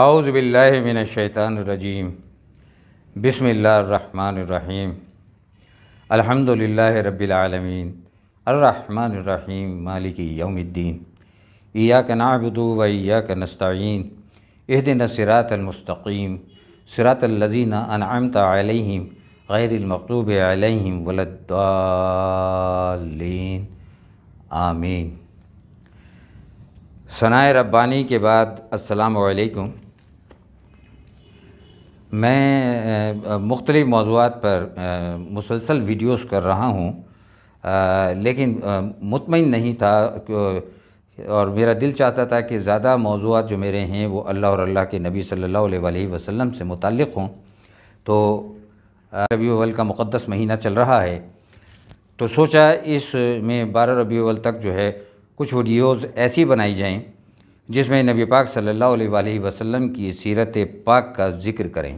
आउज़बिल्लिमिनशैतानरजीम बसमीम अलहमदिल्ला रबीआलमीन अर्रहमानरिम मालिक यौमद्दीन ईया का नाबदू व या का नस्तीन अहदिन सिरातमस्तकीम सिरातलजीन अनआमत आलहीम गैरमकतूब आलहीम वलद्दालीन आमीन सनाए रब्बानी के बाद अस्सलाम वालेकुम मैं मुख्तलिफ़ मौजूद पर मुसलसल वीडियोस कर रहा हूँ लेकिन मुतमिन नहीं था और मेरा दिल चाहता था कि ज़्यादा मौजूद जो मेरे हैं वो अल्लाह और अल्लाह के नबी सल्लल्लाहु अलैहि वसल्लम से मुतक़ हों तो रबी अवल का मुक़दस महीना चल रहा है तो सोचा इस में बारह रबी अवल तक जो है कुछ वीडियोज़ ऐसी बनाई जाएँ जिसमें नबी पाक सल्लल्लाहु अलैहि वसल्लम की सीरत पाक का जिक्र करें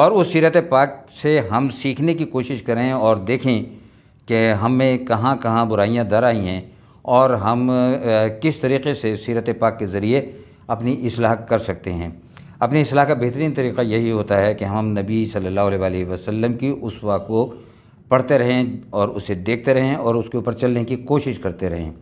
और उस सीरत पाक से हम सीखने की कोशिश करें और देखें कि हमें कहाँ कहाँ बुराइयाँ दर आई हैं और हम किस तरीके से सीरत पाक के ज़रिए अपनी असलाह कर सकते हैं अपनी असलाह का बेहतरीन तरीका यही होता है कि हम नबी सल्लल्लाहु अलैहि वसल्लम की वाक़ को पढ़ते रहें और उसे देखते रहें और उसके ऊपर चलने की कोशिश करते रहें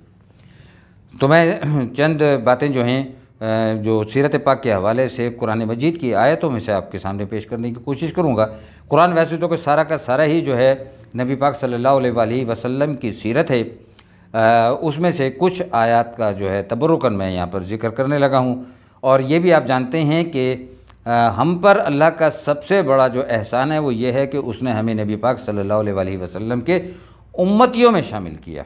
तो मैं चंद बातें जो हैं जो सीरत पाक के हवाले से कुरान मजीद की आयतों में से आपके सामने पेश करने की कोशिश करूँगा कुरान वैसे तो कि सारा का सारा ही जो है नबी पाक सल्लल्लाहु अलैहि वसल्लम की सीरत है उसमें से कुछ आयात का जो है तबरुकन मैं यहाँ पर जिक्र करने लगा हूँ और ये भी आप जानते हैं कि हम पर अल्लाह का सबसे बड़ा जो एहसान है वो ये है कि उसने हमें नबी पाक सल्लल्लाहु अलैहि वसल्लम के उम्मतियों में शामिल किया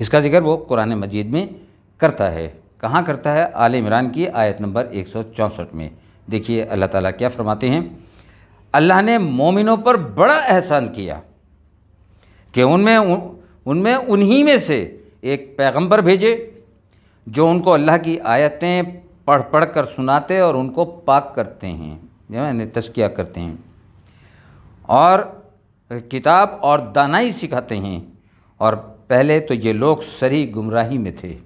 इसका जिक्र वो कुरान मजीद में करता है कहाँ करता है आल इमरान की आयत नंबर एक में देखिए अल्लाह ताला क्या फरमाते हैं अल्लाह ने मोमिनों पर बड़ा एहसान किया कि उनमें उनमें उन्हीं में से एक पैगंबर भेजे जो उनको अल्लाह की आयतें पढ़ पढ़ कर सुनाते और उनको पाक करते हैं यानी तस्किया करते हैं और किताब और दानाई सिखाते हैं और पहले तो ये लोग सरी गुमराही में थे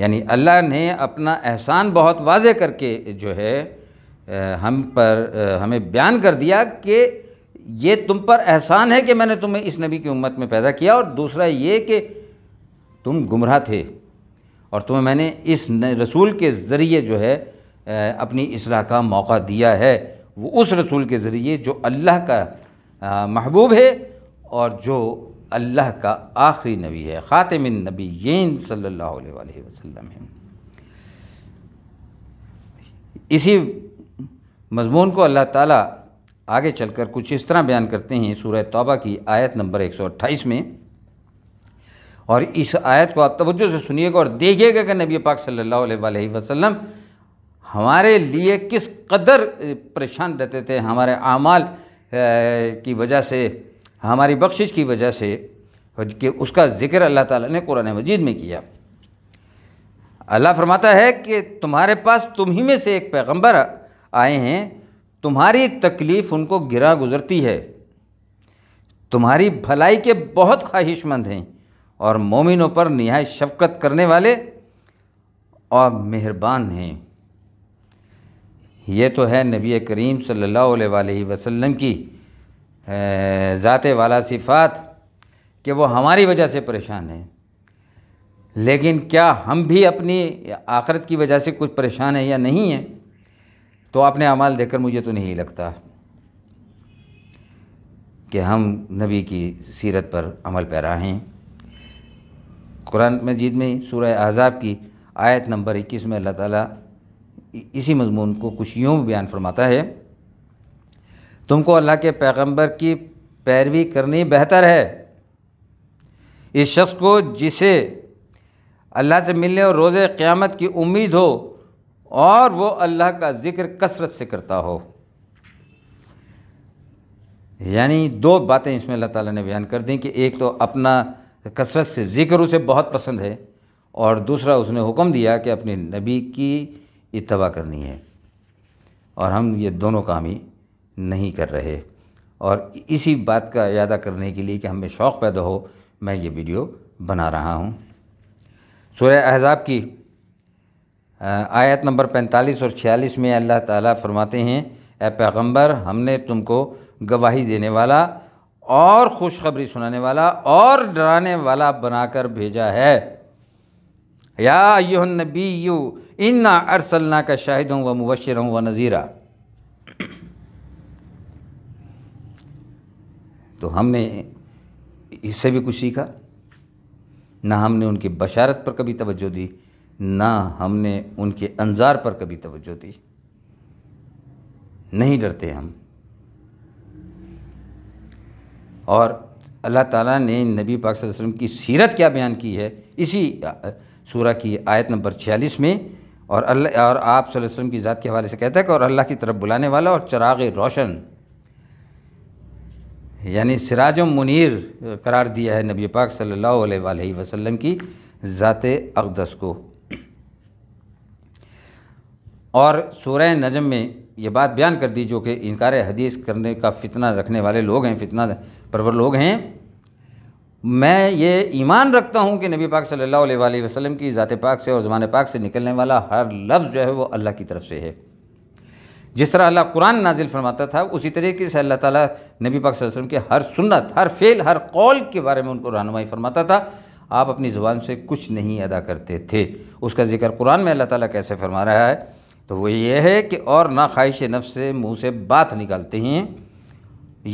यानी अल्लाह ने अपना एहसान बहुत वाज करके जो है हम पर हमें बयान कर दिया कि ये तुम पर एहसान है कि मैंने तुम्हें इस नबी की उम्मत में पैदा किया और दूसरा ये कि तुम गुमराह थे और तुम्हें मैंने इस रसूल के ज़रिए जो है अपनी इसलाह का मौका दिया है वो उस रसूल के ज़रिए जो अल्लाह का महबूब है और जो अल्लाह का आखिरी नबी है ख़ातमिन नबी यन सल्ला वसम है इसी मजमून को अल्लाह ताला आगे चलकर कुछ इस तरह बयान करते हैं सूरह तौबा की आयत नंबर 128 में और इस आयत को आप तवज्जो से सुनिएगा और देखिएगा कि नबी पाक सल्लल्लाहु अलैहि वसल्लम हमारे लिए किस कदर परेशान रहते थे हमारे आमाल की वजह से हमारी बख्शिश की वजह से कि उसका ज़िक्र अल्लाह ताला ने कुरान मजीद में किया अल्लाह फरमाता है कि तुम्हारे पास तुम ही में से एक पैगंबर आए हैं तुम्हारी तकलीफ़ उनको गिरा गुजरती है तुम्हारी भलाई के बहुत ख्वाहिशमंद हैं और मोमिनों पर नहाय शफकत करने वाले और मेहरबान हैं ये तो है नबी करीम सल्लल्लाहु अलैहि वसल्लम की ज़ात वाला सिफ़ात कि वो हमारी वजह से परेशान है लेकिन क्या हम भी अपनी आखरत की वजह से कुछ परेशान है या नहीं है तो अपने अमाल देखकर मुझे तो नहीं लगता कि हम नबी की सीरत पर अमल पैरा हैं कुरान मजीद में सूरह आज़ाब की आयत नंबर इक्कीस में अल्लाह ताला इसी मजमून को कुछ यूँ बयान फरमाता है तुमको अल्लाह के पैगंबर की पैरवी करनी बेहतर है इस शख्स को जिसे अल्लाह से मिलने और रोज़ क़्यामत की उम्मीद हो और वो अल्लाह का ज़िक्र कसरत से करता हो यानी दो बातें इसमें अल्लाह ताला ने बयान कर दी कि एक तो अपना कसरत से ज़िक्र उसे बहुत पसंद है और दूसरा उसने हुक्म दिया कि अपने नबी की इतवा करनी है और हम ये दोनों काम ही नहीं कर रहे और इसी बात का अदा करने के लिए कि हमें शौक़ पैदा हो मैं ये वीडियो बना रहा हूँ सूर्य अहज़ाब की आयत नंबर 45 और 46 में अल्लाह ताला फरमाते हैं ए पैगंबर हमने तुमको गवाही देने वाला और खुशखबरी सुनाने वाला और डराने वाला बनाकर भेजा है या यो नबी यू इन्ना अरसलना का शाहिद हूँ व मुबशर हूँ व नज़ीरा तो हमने इससे भी कुछ सीखा ना हमने उनकी बशारत पर कभी तवज्जो दी ना हमने उनके अंजार पर कभी तवज्जो दी नहीं डरते हम और अल्लाह ताला ने नबी पाक वसल्लम की सीरत क्या बयान की है इसी सूरा की आयत नंबर छियालीस में और अल्लाह और आप वसल्लम की ज़ात के हवाले से कहता है कि और अल्लाह की तरफ बुलाने वाला और चराग रोशन यानी सिराज मुनीर करार दिया है नबी पाक सल्लल्लाहु अलैहि वसल्लम की ज़ात अकदस को और सूरह नजम में ये बात बयान कर दी जो कि इनकार हदीस करने का फितना रखने वाले लोग हैं फितना परवर लोग हैं मैं ये ईमान रखता हूँ कि नबी पाक सल्लल्लाहु अलैहि वसल्लम की ज़ात पाक से और ज़मान पाक से निकलने वाला हर लफ्ज़ जो है वो अल्लाह की तरफ से है जिस तरह अल्लाह कुरान नाजिल फरमाता था उसी तरीके से अल्लाह ताला नबी पाक वसल्लम के हर सुन्नत हर फेल हर कौल के बारे में उनको रहनुमाई फरमाता था आप अपनी ज़ुबान से कुछ नहीं अदा करते थे उसका जिक्र कुरान में अल्लाह ताला कैसे फरमा रहा है तो वो ये है कि और ना ख्वाहिश नफ से मुँह से बात निकालते हैं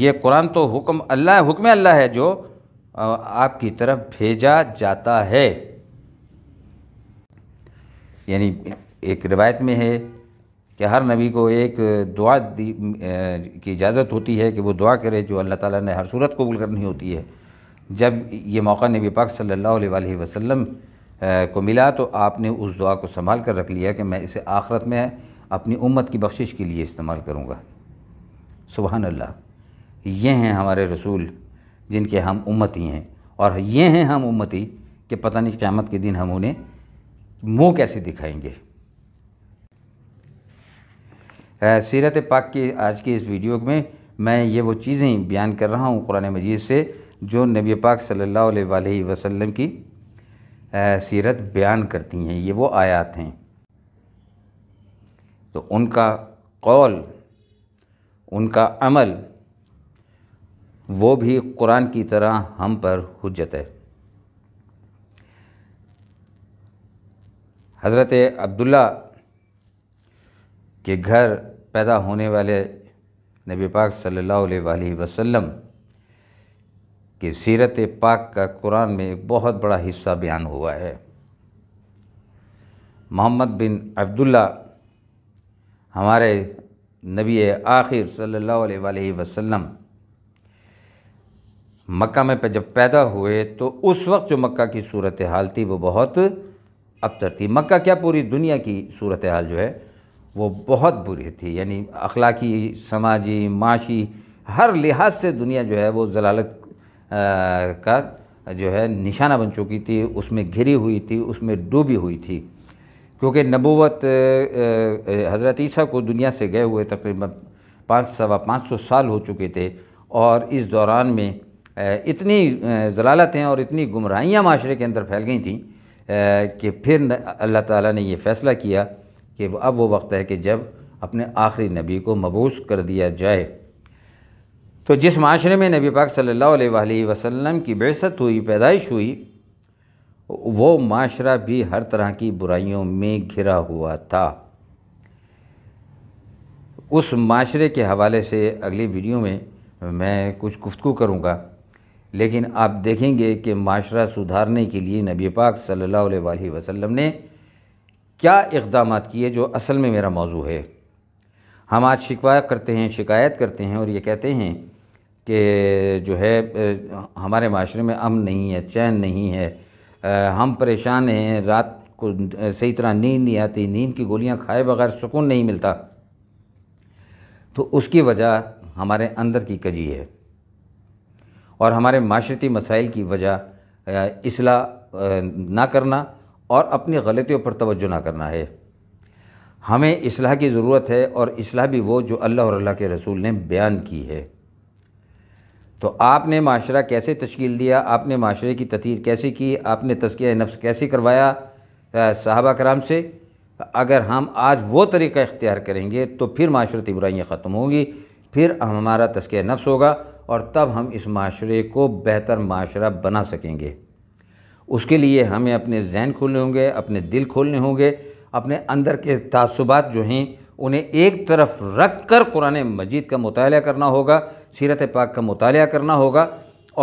ये कुरान तो हुक्म अल्लाह हुक्म अल्लाह है जो आपकी तरफ भेजा जाता है यानी एक रिवायत में है कि हर नबी को एक दुआ दी की इजाज़त होती है कि वो दुआ करे जो अल्लाह ताला ने हर सूरत कबूल करनी होती है जब ये मौका नबी पाक सल्लल्लाहु अलैहि वसल्लम को मिला तो आपने उस दुआ को संभाल कर रख लिया कि मैं इसे आखरत में अपनी उम्मत की बख्शिश के लिए इस्तेमाल करूँगा सुबहान अल्लाह ये हैं हमारे रसूल जिनके हम उम्मती हैं और ये हैं हम उम्मती कि पता नहीं क़्यामत के दिन हम उन्हें मुँह कैसे दिखाएंगे सीरत पाक की आज की इस वीडियो में मैं ये वो चीज़ें बयान कर रहा हूँ कुरान मजीद से जो नबी पाक सल्लल्लाहु अलैहि वसल्लम की सीरत बयान करती हैं ये वो आयात हैं तो उनका कौल उनका अमल वो भी कुरान की तरह हम पर हजत है हज़रत अब्दुल्ला कि घर पैदा होने वाले नबी पाक सल्लल्लाहु अलैहि वसल्लम की सीरत पाक का कुरान में एक बहुत बड़ा हिस्सा बयान हुआ है मोहम्मद बिन अब्दुल्ला हमारे नबी आखिर सल्लल्लाहु अलैहि वसल्लम मक्का में जब पैदा हुए तो उस वक्त जो मक्का की सूरत हाल थी वो बहुत अबतर थी मक्का क्या पूरी दुनिया की सूरत हाल जो है वो बहुत बुरी थी यानी अखलाकी समाजी माशी हर लिहाज से दुनिया जो है वो जलालत का जो है निशाना बन चुकी थी उसमें घिरी हुई थी उसमें डूबी हुई थी क्योंकि नबूवत हज़रत ईसा को दुनिया से गए हुए तकरीबन पाँच सवा पाँच सौ साल हो चुके थे और इस दौरान में इतनी जलालतें और इतनी गुमराहियाँ माशरे के अंदर फैल गई थी कि फिर अल्लाह ताला ने ये फ़ैसला किया कि अब वो वक्त है कि जब अपने आखिरी नबी को मबूस कर दिया जाए तो जिस माशरे में नबी पाक सल्लल्लाहु अलैहि वसल्लम की बेसत हुई पैदाइश हुई वो माशरा भी हर तरह की बुराइयों में घिरा हुआ था उस माशरे के हवाले से अगली वीडियो में मैं कुछ गुफ्तु करूँगा लेकिन आप देखेंगे कि माशरा सुधारने के लिए नबी पाक सल्लल्लाहु अलैहि वसल्लम ने क्या इकदाम किए जो असल में मेरा मौजू है हम आज शिकवा करते हैं शिकायत करते हैं और ये कहते हैं कि जो है हमारे माशरे में अम नहीं है चैन नहीं है हम परेशान हैं रात को सही तरह नींद नहीं आती नींद की गोलियां खाए बगैर सुकून नहीं मिलता तो उसकी वजह हमारे अंदर की कजी है और हमारे माशरती मसाइल की वजह इसला ना करना और अपनी गलतियों पर तोज्जो ना करना है हमें असलाह की ज़रूरत है और असलाह भी वो जो अल्लाह और अल्लाह के रसूल ने बयान की है तो आपने माशरा कैसे तश्कील दिया आपने माशरे की ततीर कैसे की आपने तस्किया नफ्स कैसे करवाया साहबा कराम से अगर हम आज वो तरीका इख्तियार करेंगे तो फिर माशरती बुराइयाँ ख़त्म होंगी फिर हमारा तस्किया नफ्स होगा और तब हम इस माशरे को बेहतर माशरा बना सकेंगे उसके लिए हमें अपने जहन खोलने होंगे अपने दिल खोलने होंगे अपने अंदर के तसुबात जो हैं उन्हें एक तरफ रख कर कुरान मजीद का मताल करना होगा सीरत पाक का मताल करना होगा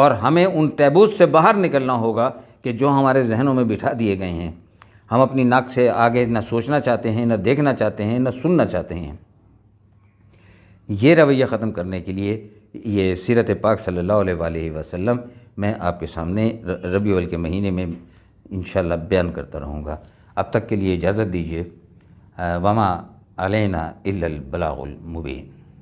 और हमें उन टैबूज से बाहर निकलना होगा कि जो हमारे जहनों में बिठा दिए गए हैं हम अपनी नाक से आगे ना सोचना चाहते हैं ना देखना चाहते हैं ना सुनना चाहते हैं ये रवैया ख़त्म करने के लिए ये सीरत पाक सल्ला वसलम मैं आपके सामने रबी अवल के महीने में इन बयान करता रहूँगा अब तक के लिए इजाज़त दीजिए वमा अलैना इल्ल बलाउल मुबीन